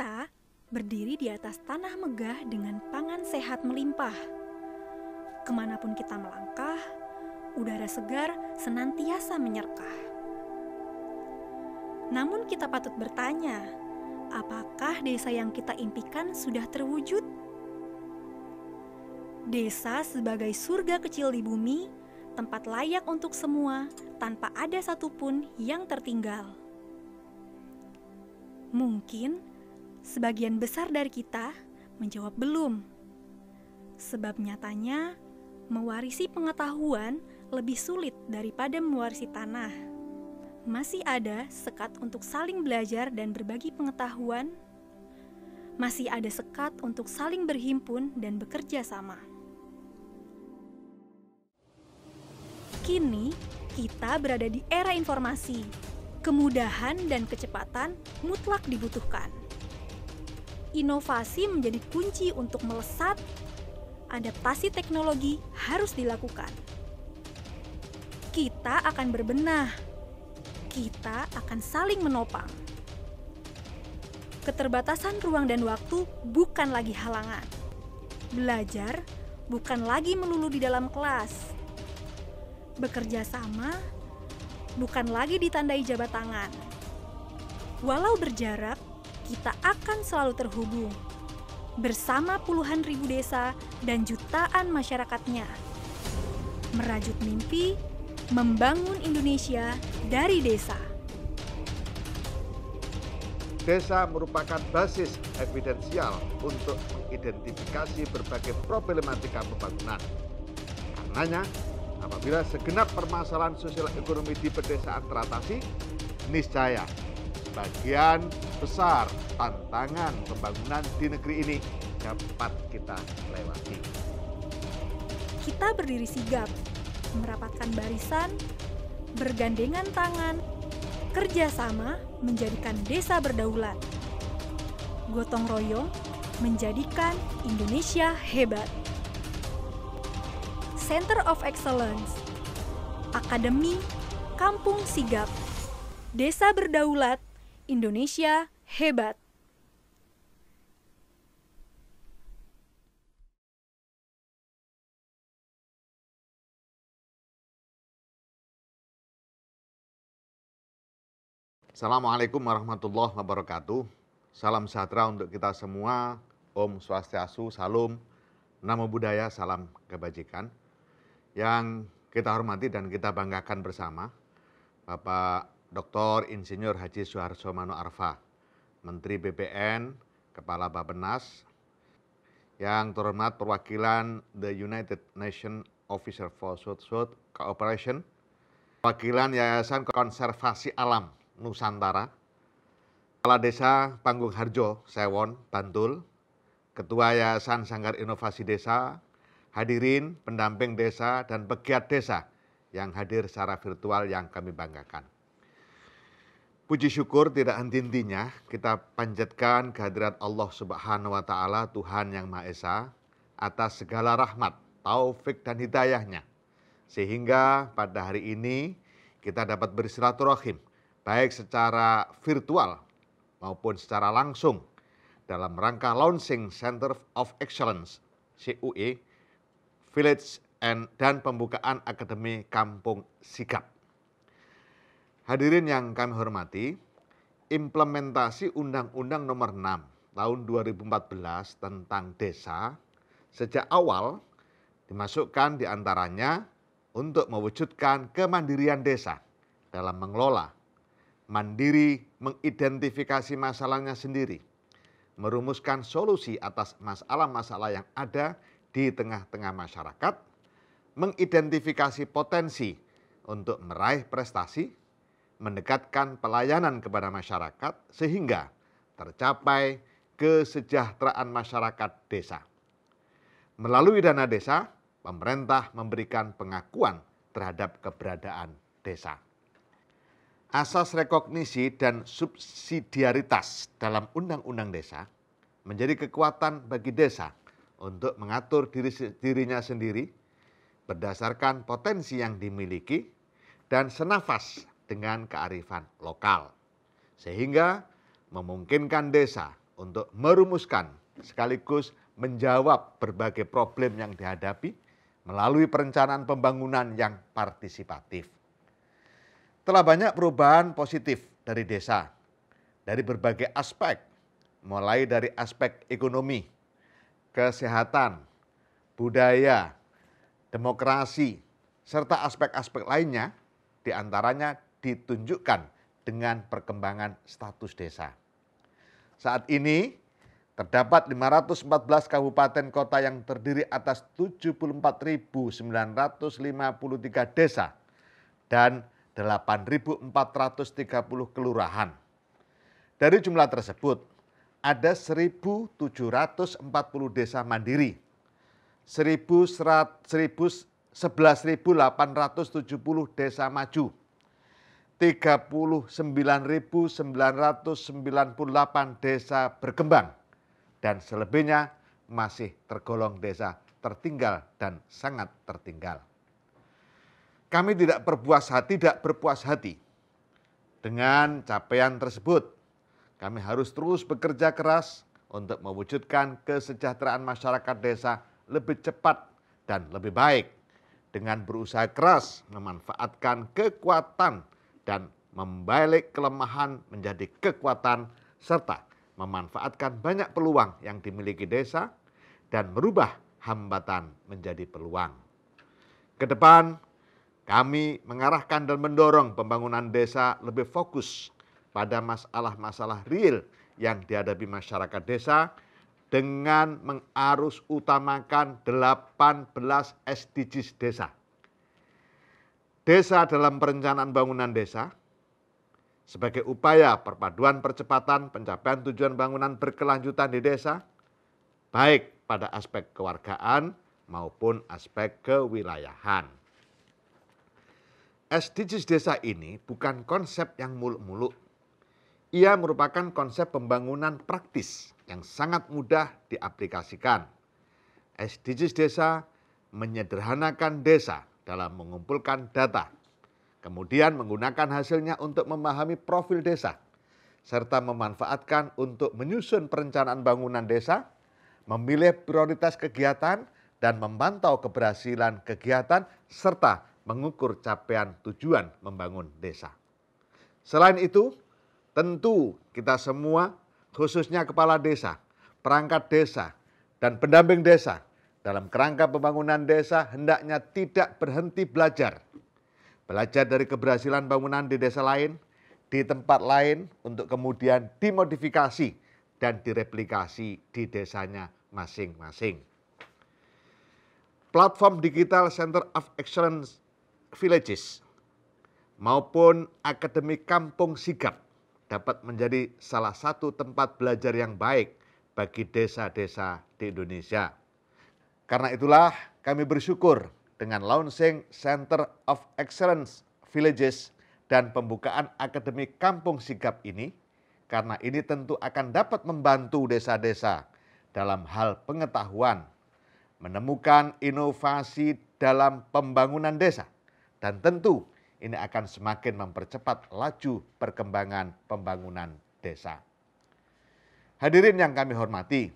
Kita berdiri di atas tanah megah dengan pangan sehat melimpah. Kemanapun kita melangkah, udara segar senantiasa menyerkah. Namun kita patut bertanya, apakah desa yang kita impikan sudah terwujud? Desa sebagai surga kecil di bumi, tempat layak untuk semua tanpa ada satupun yang tertinggal. Mungkin Sebagian besar dari kita menjawab belum. Sebab nyatanya mewarisi pengetahuan lebih sulit daripada mewarisi tanah. Masih ada sekat untuk saling belajar dan berbagi pengetahuan. Masih ada sekat untuk saling berhimpun dan bekerja sama. Kini, kita berada di era informasi. Kemudahan dan kecepatan mutlak dibutuhkan inovasi menjadi kunci untuk melesat, adaptasi teknologi harus dilakukan. Kita akan berbenah, kita akan saling menopang. Keterbatasan ruang dan waktu bukan lagi halangan. Belajar bukan lagi melulu di dalam kelas. Bekerja sama bukan lagi ditandai jabat tangan. Walau berjarak, kita akan selalu terhubung bersama puluhan ribu desa dan jutaan masyarakatnya. Merajut mimpi, membangun Indonesia dari desa. Desa merupakan basis evidensial untuk mengidentifikasi berbagai problematika pembangunan. Karenanya, apabila segenap permasalahan sosial ekonomi di pedesaan teratasi, niscaya Sebagian besar tantangan pembangunan di negeri ini dapat kita lewati. Kita berdiri sigap, merapatkan barisan, bergandengan tangan, kerjasama menjadikan desa berdaulat. Gotong royong menjadikan Indonesia hebat. Center of Excellence, Akademi, Kampung Sigap, Desa Berdaulat, Indonesia hebat. Assalamualaikum warahmatullahi wabarakatuh. Salam sejahtera untuk kita semua. Om Swastiastu, Salam, Namo Buddhaya, Salam Kebajikan. Yang kita hormati dan kita banggakan bersama, Bapak Dr. Insinyur Haji Soeharto Mano Arfa, Menteri BPN, Kepala Bapenas, yang terhormat perwakilan The United Nations Officer for South South Cooperation, perwakilan Yayasan Konservasi Alam Nusantara, Kepala Desa Panggung Harjo, Sewon, Bantul, Ketua Yayasan Sanggar Inovasi Desa, hadirin pendamping desa dan pegiat desa yang hadir secara virtual yang kami banggakan. Puji syukur tidak henti-hentinya kita panjatkan kehadirat Allah Subhanahu wa taala Tuhan yang Maha Esa atas segala rahmat, taufik dan hidayahnya. Sehingga pada hari ini kita dapat bersilaturahim baik secara virtual maupun secara langsung dalam rangka launching Center of Excellence CUE Village dan pembukaan Akademi Kampung Sikap. Hadirin yang kami hormati, implementasi Undang-Undang Nomor 6 tahun 2014 tentang desa sejak awal dimasukkan diantaranya untuk mewujudkan kemandirian desa dalam mengelola, mandiri mengidentifikasi masalahnya sendiri, merumuskan solusi atas masalah-masalah yang ada di tengah-tengah masyarakat, mengidentifikasi potensi untuk meraih prestasi mendekatkan pelayanan kepada masyarakat sehingga tercapai kesejahteraan masyarakat desa. Melalui dana desa, pemerintah memberikan pengakuan terhadap keberadaan desa. Asas rekognisi dan subsidiaritas dalam undang-undang desa menjadi kekuatan bagi desa untuk mengatur diri, dirinya sendiri berdasarkan potensi yang dimiliki dan senafas dengan kearifan lokal, sehingga memungkinkan desa untuk merumuskan sekaligus menjawab berbagai problem yang dihadapi melalui perencanaan pembangunan yang partisipatif. Telah banyak perubahan positif dari desa, dari berbagai aspek, mulai dari aspek ekonomi, kesehatan, budaya, demokrasi, serta aspek-aspek lainnya, diantaranya ditunjukkan dengan perkembangan status desa. Saat ini terdapat 514 kabupaten kota yang terdiri atas 74.953 desa dan 8.430 kelurahan. Dari jumlah tersebut, ada 1.740 desa mandiri, 11.870 desa maju, 39.998 desa berkembang dan selebihnya masih tergolong desa tertinggal dan sangat tertinggal. Kami tidak berpuas hati, tidak berpuas hati. Dengan capaian tersebut, kami harus terus bekerja keras untuk mewujudkan kesejahteraan masyarakat desa lebih cepat dan lebih baik dengan berusaha keras memanfaatkan kekuatan dan membalik kelemahan menjadi kekuatan serta memanfaatkan banyak peluang yang dimiliki desa dan merubah hambatan menjadi peluang. Kedepan, kami mengarahkan dan mendorong pembangunan desa lebih fokus pada masalah-masalah real yang dihadapi masyarakat desa dengan mengarus utamakan 18 SDGs desa desa dalam perencanaan bangunan desa sebagai upaya perpaduan percepatan pencapaian tujuan bangunan berkelanjutan di desa, baik pada aspek kewargaan maupun aspek kewilayahan. SDGs desa ini bukan konsep yang muluk-muluk. Ia merupakan konsep pembangunan praktis yang sangat mudah diaplikasikan. SDGs desa menyederhanakan desa dalam mengumpulkan data, kemudian menggunakan hasilnya untuk memahami profil desa, serta memanfaatkan untuk menyusun perencanaan bangunan desa, memilih prioritas kegiatan, dan memantau keberhasilan kegiatan, serta mengukur capaian tujuan membangun desa. Selain itu, tentu kita semua, khususnya kepala desa, perangkat desa, dan pendamping desa, dalam kerangka pembangunan desa hendaknya tidak berhenti belajar. Belajar dari keberhasilan bangunan di desa lain, di tempat lain untuk kemudian dimodifikasi dan direplikasi di desanya masing-masing. Platform digital Center of Excellence Villages maupun Akademi Kampung Sigap dapat menjadi salah satu tempat belajar yang baik bagi desa-desa di Indonesia. Karena itulah kami bersyukur dengan launching Center of Excellence Villages dan pembukaan Akademi Kampung Sigap ini, karena ini tentu akan dapat membantu desa-desa dalam hal pengetahuan, menemukan inovasi dalam pembangunan desa, dan tentu ini akan semakin mempercepat laju perkembangan pembangunan desa. Hadirin yang kami hormati,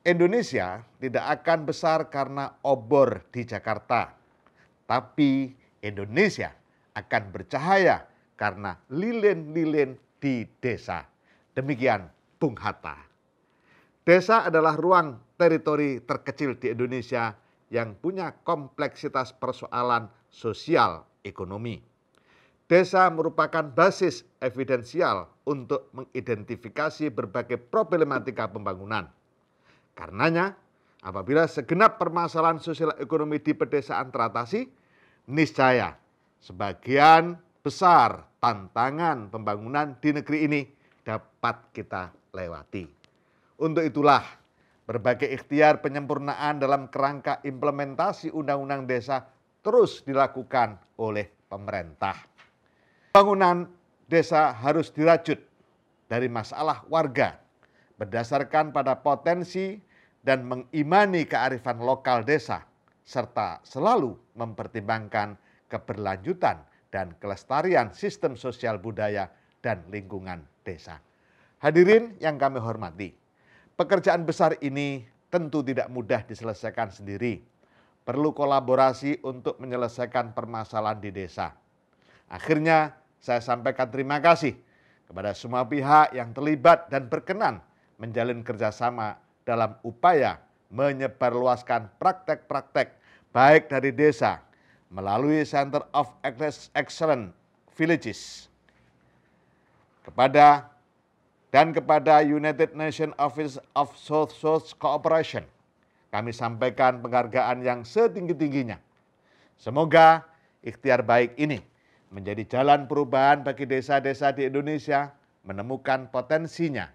Indonesia tidak akan besar karena obor di Jakarta, tapi Indonesia akan bercahaya karena lilin-lilin di desa. Demikian Bung Hatta. Desa adalah ruang teritori terkecil di Indonesia yang punya kompleksitas persoalan sosial ekonomi. Desa merupakan basis evidensial untuk mengidentifikasi berbagai problematika pembangunan Karenanya, apabila segenap permasalahan sosial ekonomi di pedesaan teratasi, niscaya sebagian besar tantangan pembangunan di negeri ini dapat kita lewati. Untuk itulah, berbagai ikhtiar penyempurnaan dalam kerangka implementasi Undang-Undang Desa terus dilakukan oleh pemerintah. Pembangunan desa harus dirajut dari masalah warga berdasarkan pada potensi dan mengimani kearifan lokal desa, serta selalu mempertimbangkan keberlanjutan dan kelestarian sistem sosial budaya dan lingkungan desa. Hadirin yang kami hormati, pekerjaan besar ini tentu tidak mudah diselesaikan sendiri. Perlu kolaborasi untuk menyelesaikan permasalahan di desa. Akhirnya, saya sampaikan terima kasih kepada semua pihak yang terlibat dan berkenan menjalin kerjasama dalam upaya menyebarluaskan praktek-praktek baik dari desa melalui Center of Excellence Villages kepada dan kepada United Nations Office of South South Cooperation. Kami sampaikan penghargaan yang setinggi-tingginya. Semoga ikhtiar baik ini menjadi jalan perubahan bagi desa-desa di Indonesia menemukan potensinya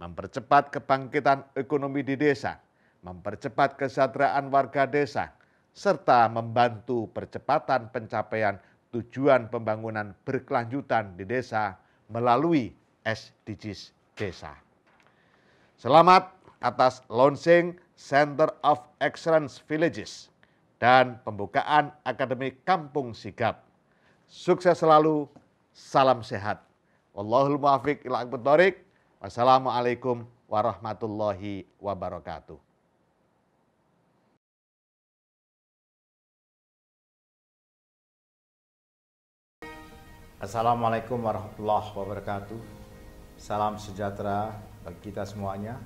mempercepat kebangkitan ekonomi di desa, mempercepat kesejahteraan warga desa, serta membantu percepatan pencapaian tujuan pembangunan berkelanjutan di desa melalui SDGs desa. Selamat atas launching Center of Excellence Villages dan pembukaan Akademi Kampung Sigap. Sukses selalu, salam sehat. Wallahul muafiq ila akbar Wassalamualaikum warahmatullahi wabarakatuh. Assalamualaikum warahmatullahi wabarakatuh. Salam sejahtera bagi kita semuanya.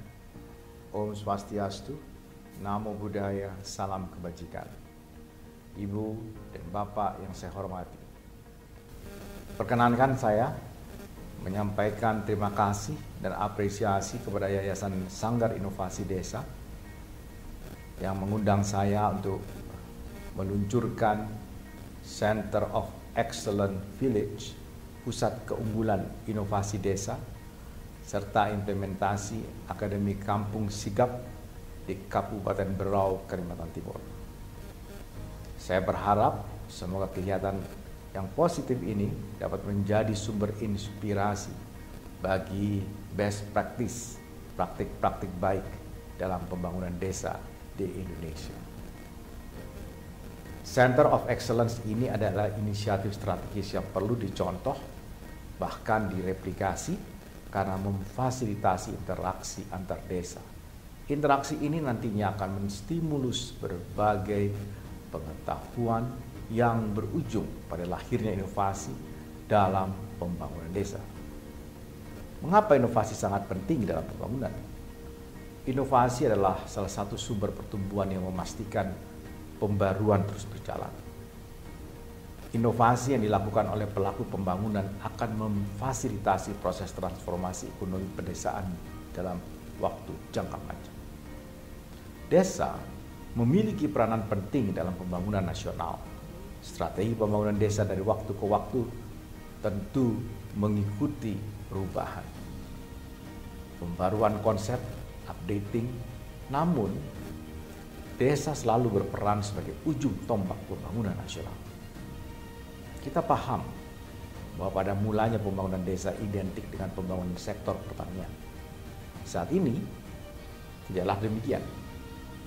Om Swastiastu, Namo Buddhaya, salam kebajikan. Ibu dan Bapak yang saya hormati. Perkenankan saya, menyampaikan terima kasih dan apresiasi kepada Yayasan Sanggar Inovasi Desa yang mengundang saya untuk meluncurkan Center of Excellent Village, pusat keunggulan inovasi desa, serta implementasi Akademi Kampung Sigap di Kabupaten Berau, Kalimantan Timur. Saya berharap semoga kegiatan yang positif ini dapat menjadi sumber inspirasi bagi best practice, praktik-praktik baik dalam pembangunan desa di Indonesia. Center of Excellence ini adalah inisiatif strategis yang perlu dicontoh, bahkan direplikasi, karena memfasilitasi interaksi antar desa. Interaksi ini nantinya akan menstimulus berbagai pengetahuan, yang berujung pada lahirnya inovasi dalam pembangunan desa. Mengapa inovasi sangat penting dalam pembangunan? Inovasi adalah salah satu sumber pertumbuhan yang memastikan pembaruan terus berjalan. Inovasi yang dilakukan oleh pelaku pembangunan akan memfasilitasi proses transformasi ekonomi pedesaan dalam waktu jangka panjang. Desa memiliki peranan penting dalam pembangunan nasional Strategi pembangunan desa dari waktu ke waktu tentu mengikuti perubahan. Pembaruan konsep, updating, namun desa selalu berperan sebagai ujung tombak pembangunan nasional. Kita paham bahwa pada mulanya pembangunan desa identik dengan pembangunan sektor pertanian. Saat ini, tidaklah demikian.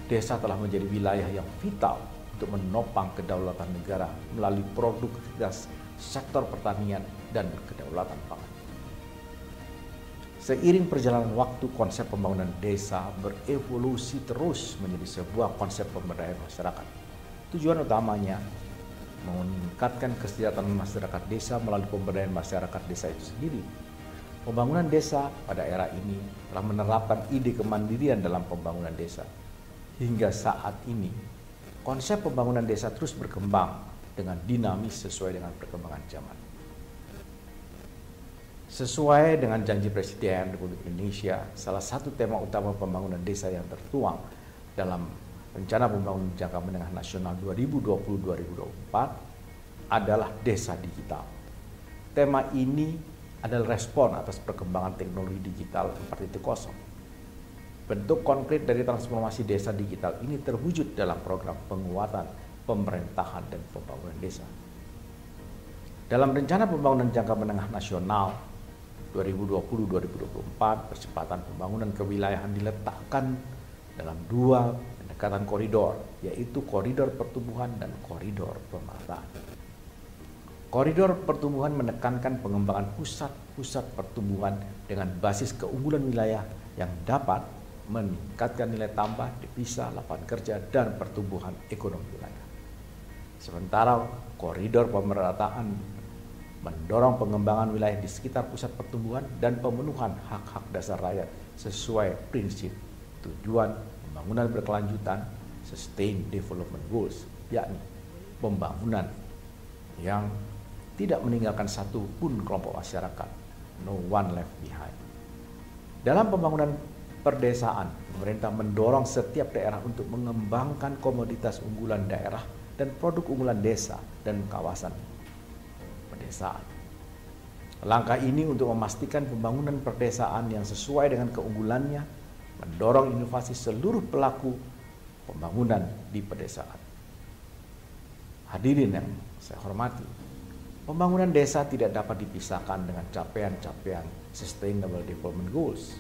Desa telah menjadi wilayah yang vital untuk menopang kedaulatan negara melalui produktivitas sektor pertanian dan kedaulatan pangan. Seiring perjalanan waktu, konsep pembangunan desa berevolusi terus menjadi sebuah konsep pemberdayaan masyarakat. Tujuan utamanya meningkatkan kesejahteraan masyarakat desa melalui pemberdayaan masyarakat desa itu sendiri. Pembangunan desa pada era ini telah menerapkan ide kemandirian dalam pembangunan desa. Hingga saat ini, konsep pembangunan desa terus berkembang dengan dinamis sesuai dengan perkembangan zaman. Sesuai dengan janji Presiden Republik Indonesia, salah satu tema utama pembangunan desa yang tertuang dalam Rencana Pembangunan Jangka Menengah Nasional 2020-2024 adalah desa digital. Tema ini adalah respon atas perkembangan teknologi digital 4.0 Bentuk konkret dari transformasi desa digital ini terwujud dalam program penguatan pemerintahan dan pembangunan desa. Dalam rencana pembangunan jangka menengah nasional 2020-2024, percepatan pembangunan kewilayahan diletakkan dalam dua pendekatan koridor, yaitu koridor pertumbuhan dan koridor pemerataan. Koridor pertumbuhan menekankan pengembangan pusat-pusat pertumbuhan dengan basis keunggulan wilayah yang dapat meningkatkan nilai tambah, dipisah, lapangan kerja, dan pertumbuhan ekonomi wilayah. Sementara koridor pemerataan mendorong pengembangan wilayah di sekitar pusat pertumbuhan dan pemenuhan hak-hak dasar rakyat sesuai prinsip tujuan pembangunan berkelanjutan Sustain Development Goals, yakni pembangunan yang tidak meninggalkan satu pun kelompok masyarakat, no one left behind. Dalam pembangunan perdesaan. Pemerintah mendorong setiap daerah untuk mengembangkan komoditas unggulan daerah dan produk unggulan desa dan kawasan pedesaan. Langkah ini untuk memastikan pembangunan perdesaan yang sesuai dengan keunggulannya, mendorong inovasi seluruh pelaku pembangunan di pedesaan. Hadirin yang saya hormati, pembangunan desa tidak dapat dipisahkan dengan capaian-capaian Sustainable Development Goals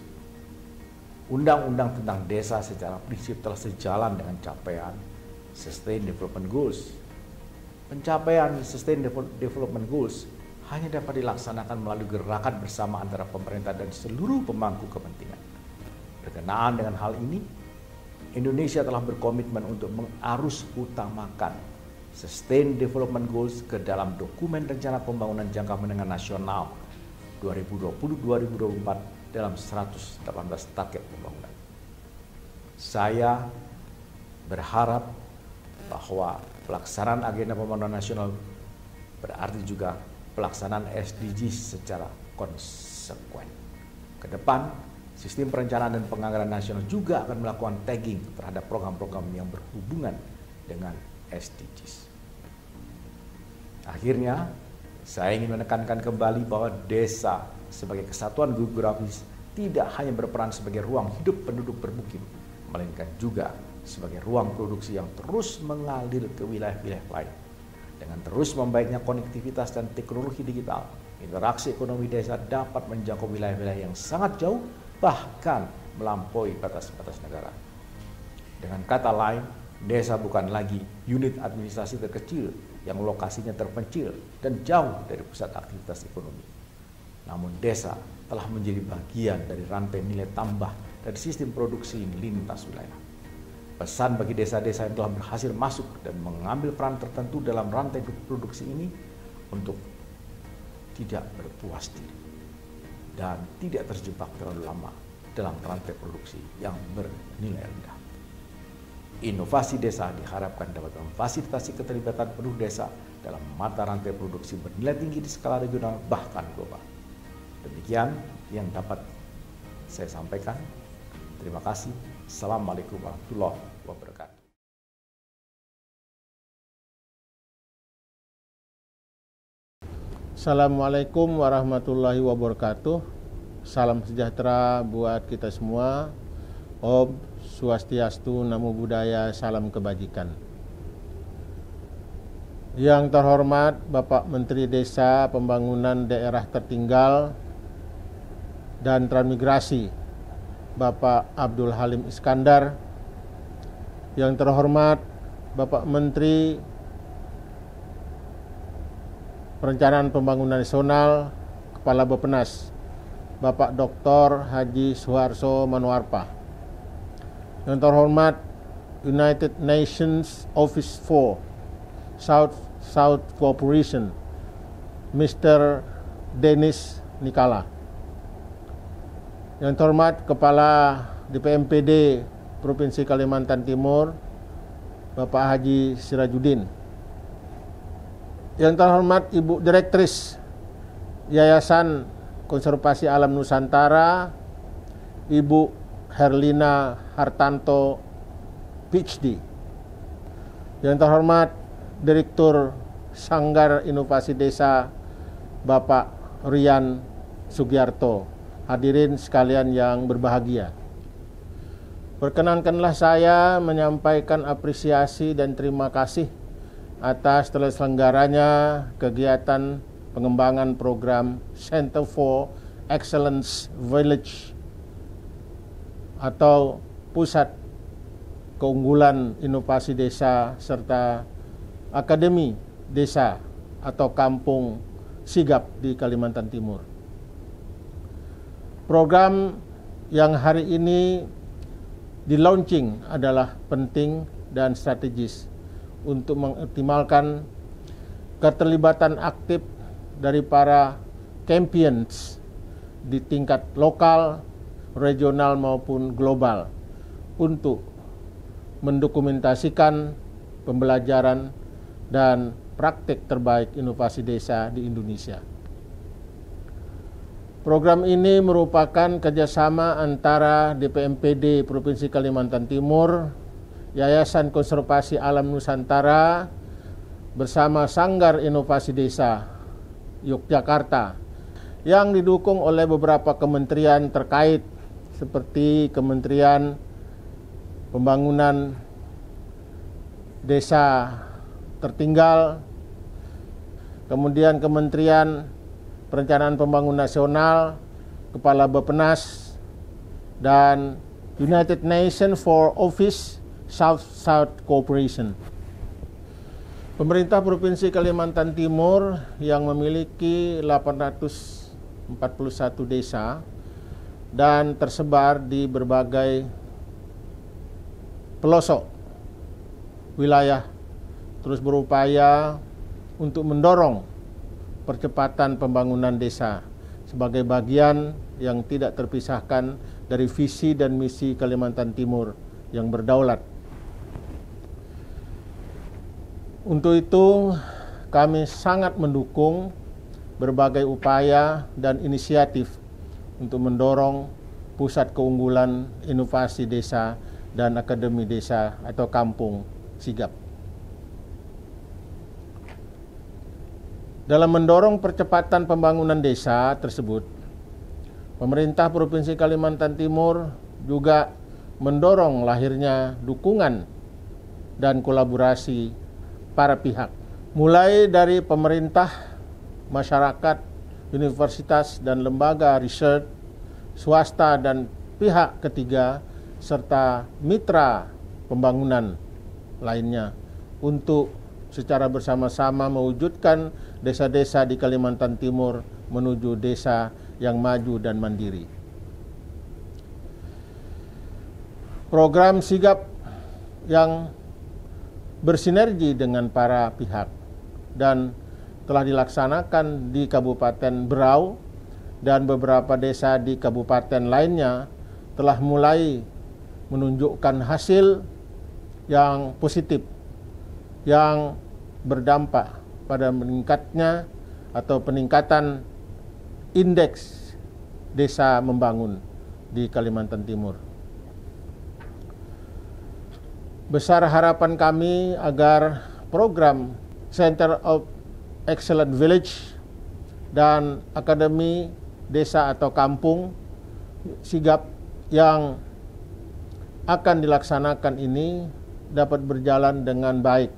Undang-undang tentang desa secara prinsip telah sejalan dengan capaian Sustain Development Goals. Pencapaian Sustain Development Goals hanya dapat dilaksanakan melalui gerakan bersama antara pemerintah dan seluruh pemangku kepentingan. Berkenaan dengan hal ini, Indonesia telah berkomitmen untuk mengarus utamakan Sustain Development Goals ke dalam dokumen rencana pembangunan jangka menengah nasional 2020-2024 dalam 118 target pembangunan. Saya berharap bahwa pelaksanaan agenda pembangunan nasional berarti juga pelaksanaan SDGs secara konsekuen. Kedepan, sistem perencanaan dan penganggaran nasional juga akan melakukan tagging terhadap program-program yang berhubungan dengan SDGs. Akhirnya, saya ingin menekankan kembali bahwa desa sebagai kesatuan geografis tidak hanya berperan sebagai ruang hidup penduduk bermukim, melainkan juga sebagai ruang produksi yang terus mengalir ke wilayah-wilayah lain. Dengan terus membaiknya konektivitas dan teknologi digital, interaksi ekonomi desa dapat menjangkau wilayah-wilayah yang sangat jauh, bahkan melampaui batas-batas negara. Dengan kata lain, desa bukan lagi unit administrasi terkecil yang lokasinya terpencil dan jauh dari pusat aktivitas ekonomi namun desa telah menjadi bagian dari rantai nilai tambah dari sistem produksi lintas wilayah. Pesan bagi desa-desa yang telah berhasil masuk dan mengambil peran tertentu dalam rantai produksi ini untuk tidak berpuas diri dan tidak terjebak terlalu lama dalam rantai produksi yang bernilai rendah. Inovasi desa diharapkan dapat memfasilitasi keterlibatan penduduk desa dalam mata rantai produksi bernilai tinggi di skala regional bahkan global. Demikian yang dapat saya sampaikan. Terima kasih. Assalamualaikum warahmatullahi wabarakatuh. Assalamualaikum warahmatullahi wabarakatuh. Salam sejahtera buat kita semua. Om Swastiastu, Namo Buddhaya, salam kebajikan. Yang terhormat Bapak Menteri Desa Pembangunan Daerah Tertinggal dan Transmigrasi Bapak Abdul Halim Iskandar yang terhormat Bapak Menteri Perencanaan Pembangunan Nasional Kepala Bappenas Bapak Dr. Haji Suharso Manuarpa yang terhormat United Nations Office for South South Cooperation Mr. Dennis Nikala yang terhormat Kepala DPMPD Provinsi Kalimantan Timur, Bapak Haji Sirajudin. Yang terhormat Ibu Direktris Yayasan Konservasi Alam Nusantara, Ibu Herlina Hartanto, PhD. Yang terhormat Direktur Sanggar Inovasi Desa, Bapak Rian Sugiarto hadirin sekalian yang berbahagia. Perkenankanlah saya menyampaikan apresiasi dan terima kasih atas terselenggaranya kegiatan pengembangan program Center for Excellence Village atau Pusat Keunggulan Inovasi Desa serta Akademi Desa atau Kampung Sigap di Kalimantan Timur program yang hari ini di launching adalah penting dan strategis untuk mengoptimalkan keterlibatan aktif dari para champions di tingkat lokal, regional maupun global untuk mendokumentasikan pembelajaran dan praktik terbaik inovasi desa di Indonesia. Program ini merupakan kerjasama antara DPMPD Provinsi Kalimantan Timur, Yayasan Konservasi Alam Nusantara, bersama Sanggar Inovasi Desa Yogyakarta, yang didukung oleh beberapa kementerian terkait seperti Kementerian Pembangunan Desa Tertinggal, kemudian Kementerian Perencanaan Pembangunan Nasional, Kepala Bapenas, dan United Nations for Office South-South Cooperation. Pemerintah Provinsi Kalimantan Timur yang memiliki 841 desa dan tersebar di berbagai pelosok wilayah terus berupaya untuk mendorong percepatan pembangunan desa sebagai bagian yang tidak terpisahkan dari visi dan misi Kalimantan Timur yang berdaulat. Untuk itu, kami sangat mendukung berbagai upaya dan inisiatif untuk mendorong pusat keunggulan inovasi desa dan akademi desa atau kampung sigap. Dalam mendorong percepatan pembangunan desa tersebut, pemerintah Provinsi Kalimantan Timur juga mendorong lahirnya dukungan dan kolaborasi para pihak, mulai dari pemerintah, masyarakat, universitas, dan lembaga riset, swasta, dan pihak ketiga, serta mitra pembangunan lainnya, untuk secara bersama-sama mewujudkan desa-desa di Kalimantan Timur menuju desa yang maju dan mandiri. Program sigap yang bersinergi dengan para pihak dan telah dilaksanakan di Kabupaten Berau dan beberapa desa di kabupaten lainnya telah mulai menunjukkan hasil yang positif yang berdampak pada meningkatnya atau peningkatan indeks desa membangun di Kalimantan Timur. Besar harapan kami agar program Center of Excellent Village dan Akademi Desa atau Kampung sigap yang akan dilaksanakan ini dapat berjalan dengan baik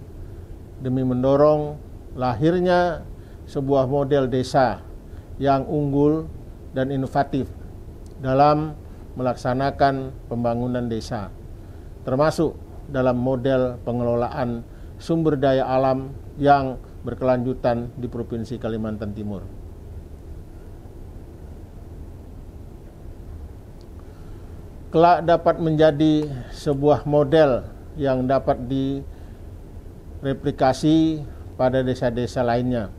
demi mendorong lahirnya sebuah model desa yang unggul dan inovatif dalam melaksanakan pembangunan desa, termasuk dalam model pengelolaan sumber daya alam yang berkelanjutan di Provinsi Kalimantan Timur. Kelak dapat menjadi sebuah model yang dapat direplikasi pada desa-desa lainnya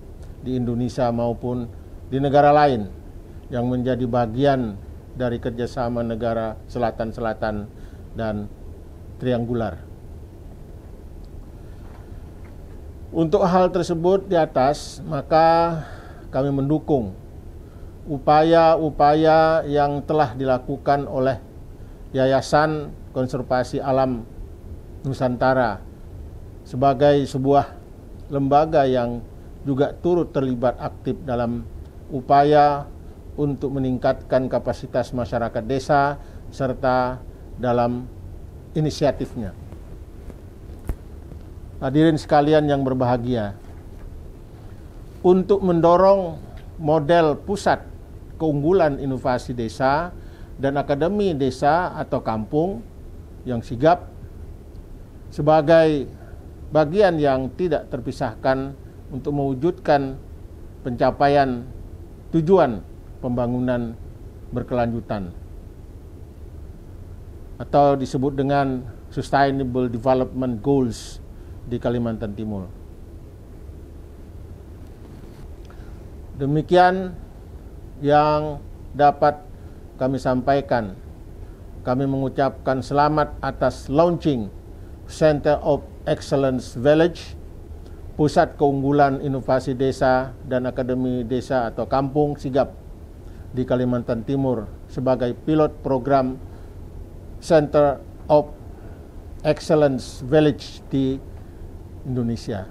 di Indonesia maupun di negara lain yang menjadi bagian dari kerjasama negara selatan-selatan dan triangular. Untuk hal tersebut di atas, maka kami mendukung upaya-upaya yang telah dilakukan oleh Yayasan Konservasi Alam Nusantara sebagai sebuah lembaga yang juga turut terlibat aktif dalam upaya untuk meningkatkan kapasitas masyarakat desa serta dalam inisiatifnya. Hadirin sekalian yang berbahagia, untuk mendorong model pusat keunggulan inovasi desa dan akademi desa atau kampung yang sigap sebagai bagian yang tidak terpisahkan untuk mewujudkan pencapaian tujuan pembangunan berkelanjutan atau disebut dengan Sustainable Development Goals di Kalimantan Timur. Demikian yang dapat kami sampaikan. Kami mengucapkan selamat atas launching Center of Excellence Village, Pusat Keunggulan Inovasi Desa dan Akademi Desa atau Kampung Sigap di Kalimantan Timur sebagai pilot program Center of Excellence Village di Indonesia.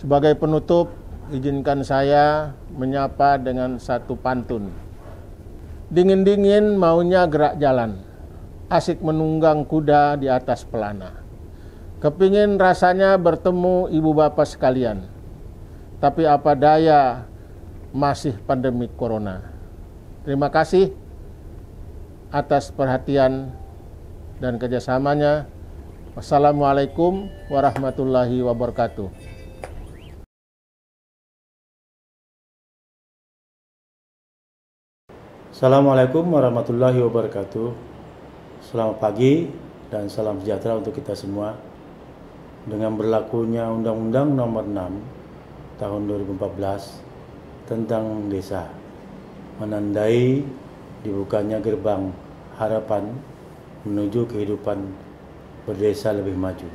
Sebagai penutup, izinkan saya menyapa dengan satu pantun. Dingin-dingin maunya gerak jalan asik menunggang kuda di atas pelana. Kepingin rasanya bertemu ibu bapak sekalian. Tapi apa daya masih pandemi corona. Terima kasih atas perhatian dan kerjasamanya. Wassalamualaikum warahmatullahi wabarakatuh. Assalamualaikum warahmatullahi wabarakatuh. Selamat pagi dan salam sejahtera untuk kita semua. Dengan berlakunya Undang-Undang Nomor 6 Tahun 2014 tentang desa menandai dibukanya gerbang harapan menuju kehidupan berdesa lebih maju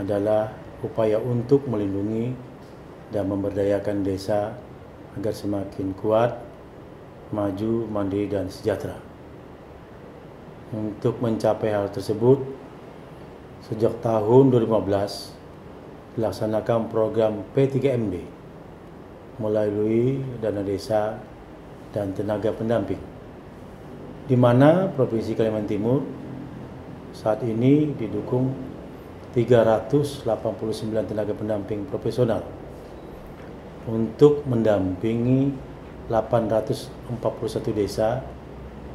adalah upaya untuk melindungi dan memberdayakan desa agar semakin kuat, maju, mandiri, dan sejahtera. Untuk mencapai hal tersebut, sejak tahun 2015 dilaksanakan program p 3 mb melalui dana desa dan tenaga pendamping. Di mana Provinsi Kalimantan Timur saat ini didukung 389 tenaga pendamping profesional untuk mendampingi 841 desa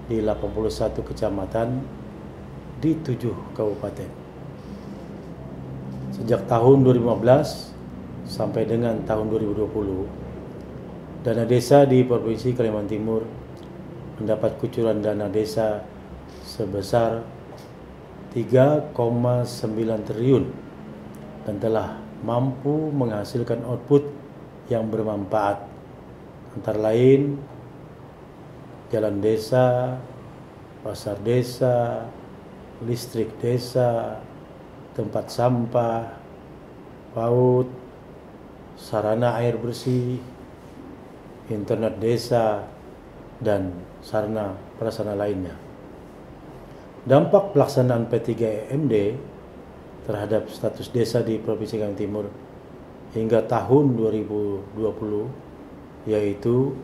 di 81 kecamatan di 7 kabupaten. Sejak tahun 2015 sampai dengan tahun 2020, dana desa di Provinsi Kalimantan Timur mendapat kucuran dana desa sebesar 3,9 triliun dan telah mampu menghasilkan output yang bermanfaat antara lain jalan desa, pasar desa, listrik desa, tempat sampah, paut, sarana air bersih, internet desa, dan sarana prasarana lainnya. Dampak pelaksanaan p 3 md terhadap status desa di Provinsi Kalimantan Timur hingga tahun 2020 yaitu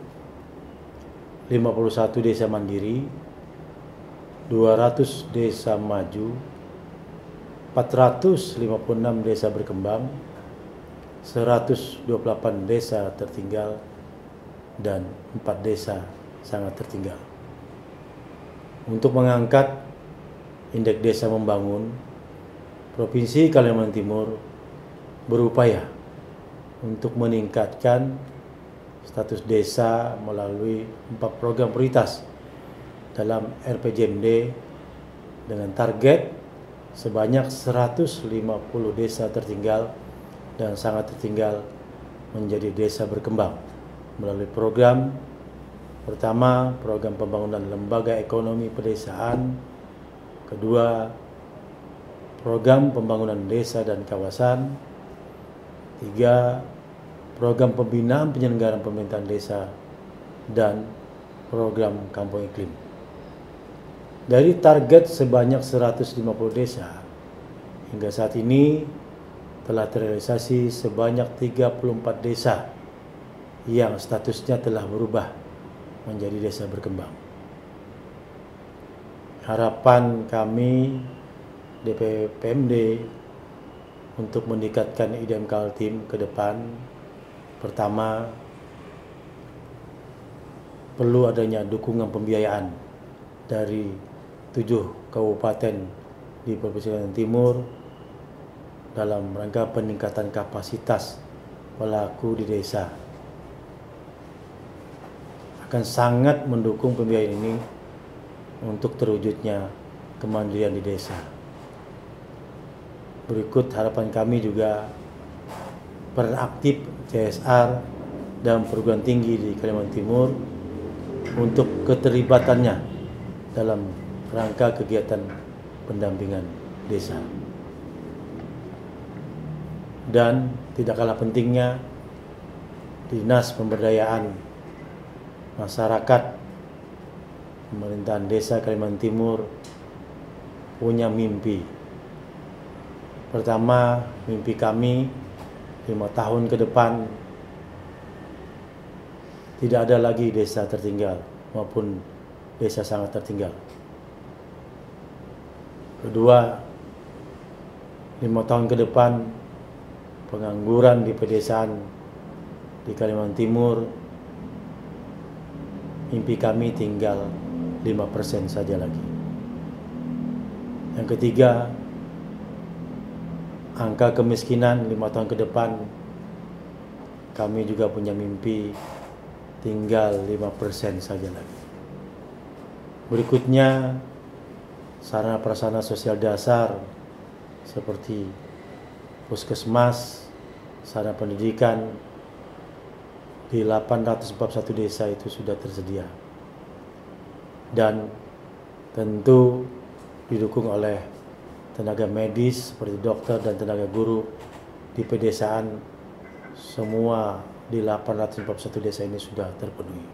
51 desa mandiri, 200 desa maju, 456 desa berkembang, 128 desa tertinggal, dan 4 desa sangat tertinggal. Untuk mengangkat indeks desa membangun, Provinsi Kalimantan Timur berupaya untuk meningkatkan status desa melalui empat program prioritas dalam RPJMD dengan target sebanyak 150 desa tertinggal dan sangat tertinggal menjadi desa berkembang melalui program pertama program pembangunan lembaga ekonomi pedesaan kedua program pembangunan desa dan kawasan tiga program pembinaan penyelenggaraan pemerintahan desa dan program kampung iklim. Dari target sebanyak 150 desa, hingga saat ini telah terrealisasi sebanyak 34 desa yang statusnya telah berubah menjadi desa berkembang. Harapan kami DPPMD untuk meningkatkan IDM Kaltim ke depan Pertama, perlu adanya dukungan pembiayaan dari tujuh kabupaten di Provinsi Kalimantan Timur dalam rangka peningkatan kapasitas pelaku di desa. Akan sangat mendukung pembiayaan ini untuk terwujudnya kemandirian di desa. Berikut harapan kami juga peran aktif CSR dan perguruan tinggi di Kalimantan Timur untuk keterlibatannya dalam rangka kegiatan pendampingan desa. Dan tidak kalah pentingnya Dinas Pemberdayaan Masyarakat Pemerintahan Desa Kalimantan Timur punya mimpi. Pertama, mimpi kami lima tahun ke depan tidak ada lagi desa tertinggal maupun desa sangat tertinggal. Kedua, lima tahun ke depan pengangguran di pedesaan di Kalimantan Timur mimpi kami tinggal lima persen saja lagi. Yang ketiga, angka kemiskinan lima tahun ke depan kami juga punya mimpi tinggal 5% saja lagi. Berikutnya sarana prasarana sosial dasar seperti puskesmas, sarana pendidikan di 841 desa itu sudah tersedia. Dan tentu didukung oleh tenaga medis seperti dokter dan tenaga guru di pedesaan semua di 841 desa ini sudah terpenuhi.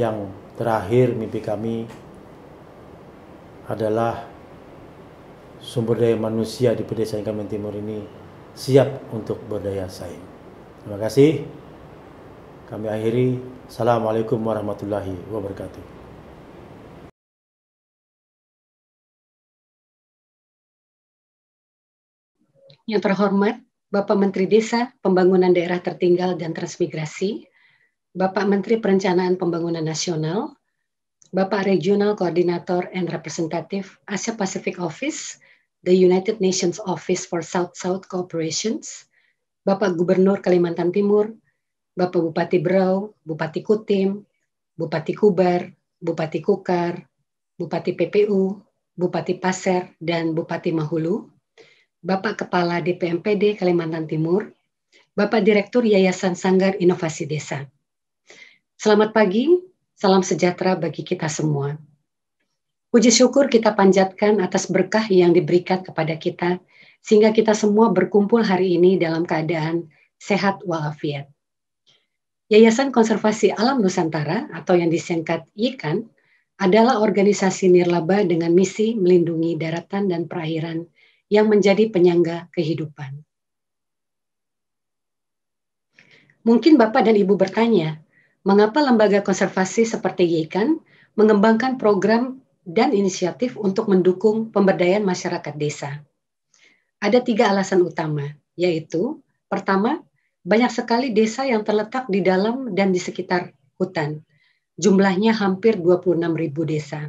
Yang terakhir mimpi kami adalah sumber daya manusia di pedesaan Kalimantan Timur ini siap untuk berdaya saing. Terima kasih. Kami akhiri. Assalamualaikum warahmatullahi wabarakatuh. Yang terhormat Bapak Menteri Desa, Pembangunan Daerah Tertinggal dan Transmigrasi, Bapak Menteri Perencanaan Pembangunan Nasional, Bapak Regional Koordinator and Representative Asia Pacific Office, the United Nations Office for South-South Cooperation, Bapak Gubernur Kalimantan Timur, Bapak Bupati Berau, Bupati Kutim, Bupati Kubar, Bupati Kukar, Bupati PPU, Bupati Pasir, dan Bupati Mahulu, Bapak Kepala DPMPD Kalimantan Timur, Bapak Direktur Yayasan Sanggar Inovasi Desa. Selamat pagi, salam sejahtera bagi kita semua. Puji syukur kita panjatkan atas berkah yang diberikan kepada kita, sehingga kita semua berkumpul hari ini dalam keadaan sehat walafiat. Yayasan Konservasi Alam Nusantara atau yang disingkat YIKAN adalah organisasi nirlaba dengan misi melindungi daratan dan perairan yang menjadi penyangga kehidupan. Mungkin Bapak dan Ibu bertanya, mengapa lembaga konservasi seperti YIKAN mengembangkan program dan inisiatif untuk mendukung pemberdayaan masyarakat desa? Ada tiga alasan utama, yaitu pertama, banyak sekali desa yang terletak di dalam dan di sekitar hutan. Jumlahnya hampir 26 ribu desa.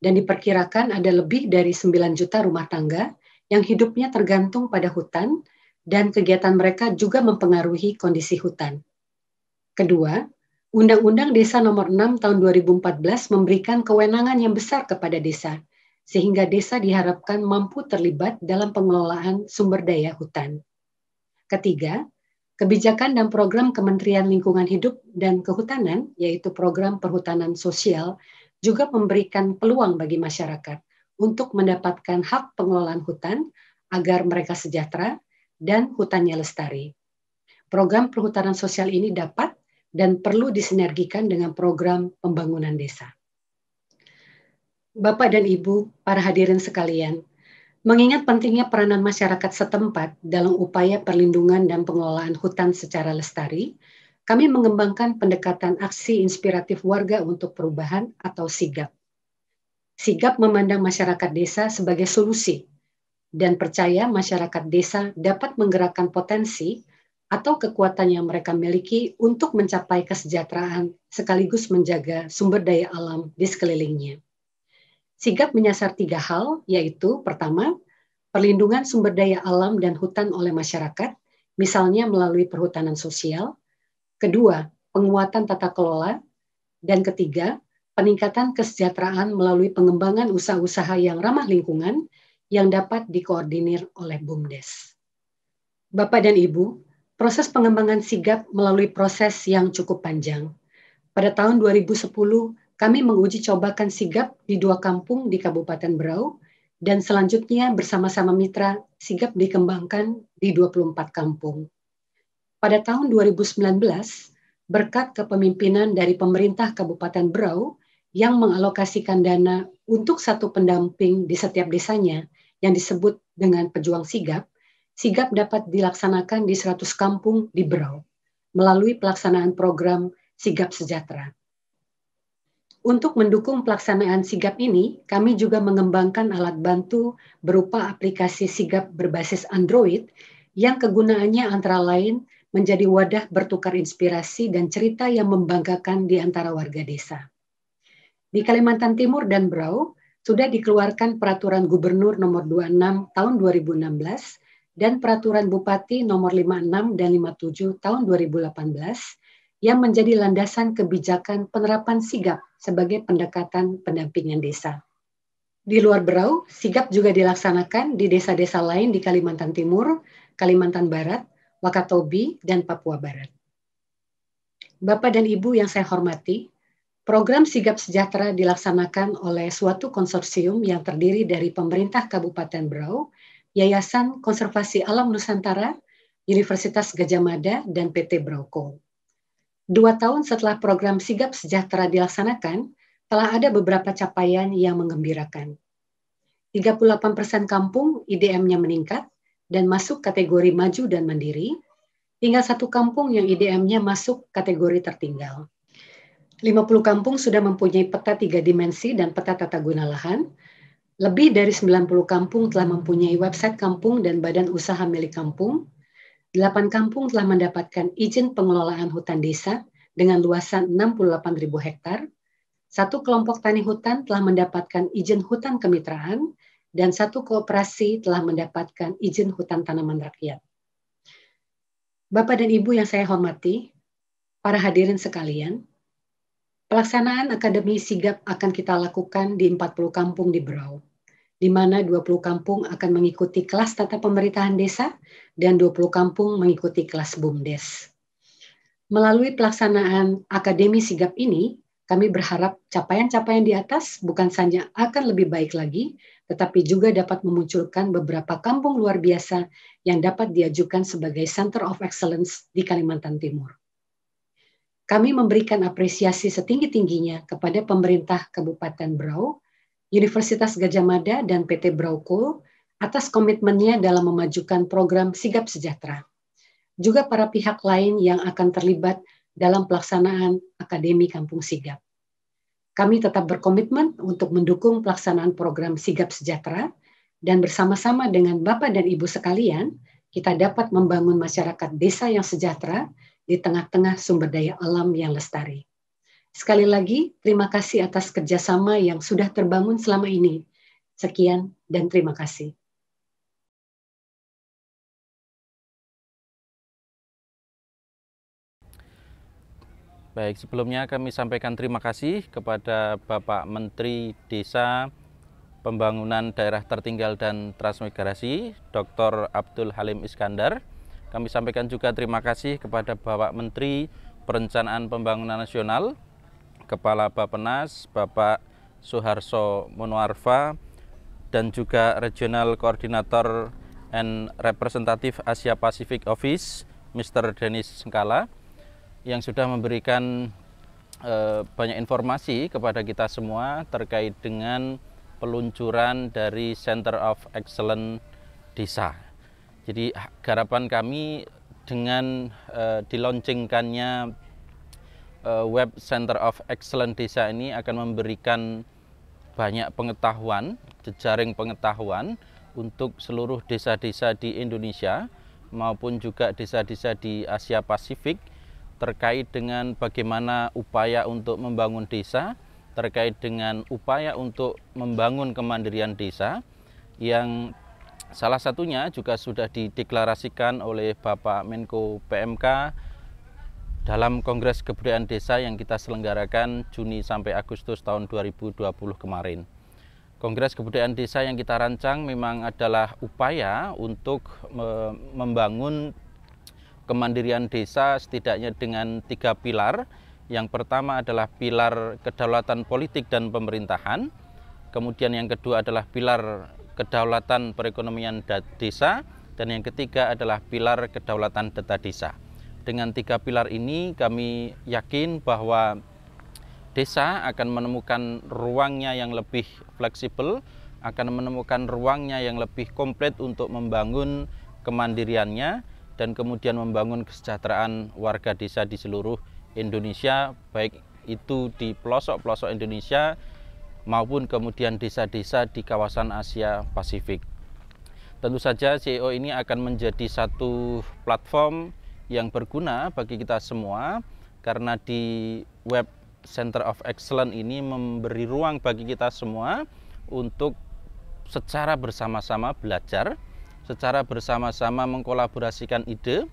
Dan diperkirakan ada lebih dari 9 juta rumah tangga yang hidupnya tergantung pada hutan dan kegiatan mereka juga mempengaruhi kondisi hutan. Kedua, Undang-Undang Desa Nomor 6 Tahun 2014 memberikan kewenangan yang besar kepada desa, sehingga desa diharapkan mampu terlibat dalam pengelolaan sumber daya hutan. Ketiga, kebijakan dan program Kementerian Lingkungan Hidup dan Kehutanan, yaitu program perhutanan sosial, juga memberikan peluang bagi masyarakat untuk mendapatkan hak pengelolaan hutan agar mereka sejahtera dan hutannya lestari. Program perhutanan sosial ini dapat dan perlu disinergikan dengan program pembangunan desa. Bapak dan Ibu, para hadirin sekalian, mengingat pentingnya peranan masyarakat setempat dalam upaya perlindungan dan pengelolaan hutan secara lestari, kami mengembangkan pendekatan aksi inspiratif warga untuk perubahan atau SIGAP sigap memandang masyarakat desa sebagai solusi dan percaya masyarakat desa dapat menggerakkan potensi atau kekuatan yang mereka miliki untuk mencapai kesejahteraan sekaligus menjaga sumber daya alam di sekelilingnya. Sigap menyasar tiga hal, yaitu pertama, perlindungan sumber daya alam dan hutan oleh masyarakat, misalnya melalui perhutanan sosial, kedua, penguatan tata kelola, dan ketiga, peningkatan kesejahteraan melalui pengembangan usaha-usaha yang ramah lingkungan yang dapat dikoordinir oleh BUMDes. Bapak dan Ibu, proses pengembangan sigap melalui proses yang cukup panjang. Pada tahun 2010, kami menguji cobakan sigap di dua kampung di Kabupaten Berau, dan selanjutnya bersama-sama mitra sigap dikembangkan di 24 kampung. Pada tahun 2019, berkat kepemimpinan dari pemerintah Kabupaten Berau, yang mengalokasikan dana untuk satu pendamping di setiap desanya yang disebut dengan pejuang sigap, sigap dapat dilaksanakan di 100 kampung di Berau melalui pelaksanaan program Sigap Sejahtera. Untuk mendukung pelaksanaan sigap ini, kami juga mengembangkan alat bantu berupa aplikasi sigap berbasis Android yang kegunaannya antara lain menjadi wadah bertukar inspirasi dan cerita yang membanggakan di antara warga desa. Di Kalimantan Timur dan Brau sudah dikeluarkan peraturan gubernur nomor 26 tahun 2016 dan peraturan bupati nomor 56 dan 57 tahun 2018 yang menjadi landasan kebijakan penerapan sigap sebagai pendekatan pendampingan desa. Di luar Berau, sigap juga dilaksanakan di desa-desa lain di Kalimantan Timur, Kalimantan Barat, Wakatobi, dan Papua Barat. Bapak dan Ibu yang saya hormati, Program Sigap Sejahtera dilaksanakan oleh suatu konsorsium yang terdiri dari pemerintah Kabupaten Brau, Yayasan Konservasi Alam Nusantara, Universitas Gajah Mada, dan PT Brauko. Dua tahun setelah program Sigap Sejahtera dilaksanakan, telah ada beberapa capaian yang mengembirakan. 38 persen kampung IDM-nya meningkat dan masuk kategori maju dan mandiri, tinggal satu kampung yang IDM-nya masuk kategori tertinggal 50 kampung sudah mempunyai peta tiga dimensi dan peta tata guna lahan. Lebih dari 90 kampung telah mempunyai website kampung dan badan usaha milik kampung. 8 kampung telah mendapatkan izin pengelolaan hutan desa dengan luasan 68.000 hektar. Satu kelompok tani hutan telah mendapatkan izin hutan kemitraan dan satu kooperasi telah mendapatkan izin hutan tanaman rakyat. Bapak dan Ibu yang saya hormati, para hadirin sekalian, Pelaksanaan Akademi Sigap akan kita lakukan di 40 kampung di Berau, di mana 20 kampung akan mengikuti kelas tata pemerintahan desa dan 20 kampung mengikuti kelas BUMDes. Melalui pelaksanaan Akademi Sigap ini, kami berharap capaian-capaian di atas bukan saja akan lebih baik lagi, tetapi juga dapat memunculkan beberapa kampung luar biasa yang dapat diajukan sebagai Center of Excellence di Kalimantan Timur kami memberikan apresiasi setinggi-tingginya kepada pemerintah Kabupaten Brau, Universitas Gajah Mada, dan PT Brauko atas komitmennya dalam memajukan program Sigap Sejahtera. Juga para pihak lain yang akan terlibat dalam pelaksanaan Akademi Kampung Sigap. Kami tetap berkomitmen untuk mendukung pelaksanaan program Sigap Sejahtera dan bersama-sama dengan Bapak dan Ibu sekalian, kita dapat membangun masyarakat desa yang sejahtera di tengah-tengah sumber daya alam yang lestari. Sekali lagi, terima kasih atas kerjasama yang sudah terbangun selama ini. Sekian dan terima kasih. Baik, sebelumnya kami sampaikan terima kasih kepada Bapak Menteri Desa Pembangunan Daerah Tertinggal dan Transmigrasi, Dr. Abdul Halim Iskandar. Kami sampaikan juga terima kasih kepada Bapak Menteri Perencanaan Pembangunan Nasional, Kepala Bapenas, Bapak Soeharto Monoarfa, dan juga Regional Koordinator and Representative Asia Pacific Office, Mr. Denis Sengkala, yang sudah memberikan e, banyak informasi kepada kita semua terkait dengan peluncuran dari Center of Excellence Desa. Jadi harapan kami dengan uh, eh, diluncingkannya uh, eh, web Center of Excellence Desa ini akan memberikan banyak pengetahuan, jejaring pengetahuan untuk seluruh desa-desa di Indonesia maupun juga desa-desa di Asia Pasifik terkait dengan bagaimana upaya untuk membangun desa, terkait dengan upaya untuk membangun kemandirian desa yang Salah satunya juga sudah dideklarasikan oleh Bapak Menko PMK dalam Kongres Kebudayaan Desa yang kita selenggarakan Juni sampai Agustus tahun 2020 kemarin. Kongres Kebudayaan Desa yang kita rancang memang adalah upaya untuk membangun kemandirian desa setidaknya dengan tiga pilar. Yang pertama adalah pilar kedaulatan politik dan pemerintahan, kemudian yang kedua adalah pilar kedaulatan perekonomian desa, dan yang ketiga adalah pilar kedaulatan data desa. Dengan tiga pilar ini kami yakin bahwa desa akan menemukan ruangnya yang lebih fleksibel, akan menemukan ruangnya yang lebih komplit untuk membangun kemandiriannya dan kemudian membangun kesejahteraan warga desa di seluruh Indonesia, baik itu di pelosok-pelosok Indonesia maupun kemudian desa-desa di kawasan Asia Pasifik. Tentu saja CEO ini akan menjadi satu platform yang berguna bagi kita semua karena di web Center of Excellence ini memberi ruang bagi kita semua untuk secara bersama-sama belajar, secara bersama-sama mengkolaborasikan ide,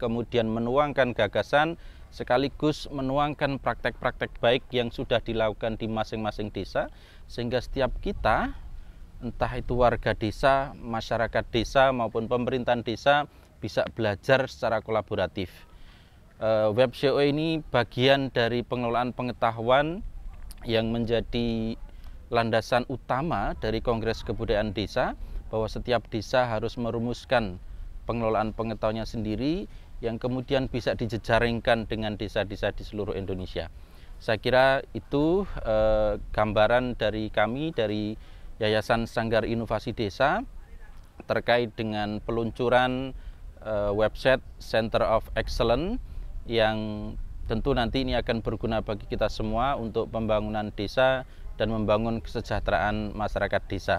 kemudian menuangkan gagasan sekaligus menuangkan praktek-praktek baik yang sudah dilakukan di masing-masing desa sehingga setiap kita entah itu warga desa, masyarakat desa maupun pemerintahan desa bisa belajar secara kolaboratif. Eh, Web CO ini bagian dari pengelolaan pengetahuan yang menjadi landasan utama dari Kongres Kebudayaan Desa bahwa setiap desa harus merumuskan pengelolaan pengetahuannya sendiri yang kemudian bisa dijejaringkan dengan desa-desa di seluruh Indonesia. Saya kira itu eh, gambaran dari kami dari Yayasan Sanggar Inovasi Desa terkait dengan peluncuran eh, website Center of Excellence yang tentu nanti ini akan berguna bagi kita semua untuk pembangunan desa dan membangun kesejahteraan masyarakat desa.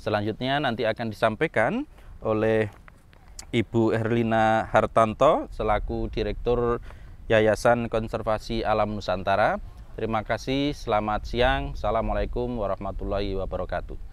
Selanjutnya nanti akan disampaikan oleh Ibu Erlina Hartanto selaku Direktur Yayasan Konservasi Alam Nusantara. Terima kasih, selamat siang. Assalamualaikum warahmatullahi wabarakatuh.